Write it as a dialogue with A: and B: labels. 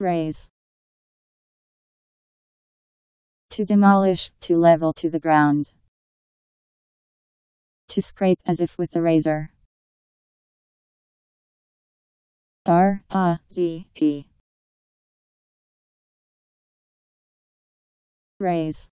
A: Raise. To demolish, to level to the ground. To scrape as if with a razor. R A Z E. Raise.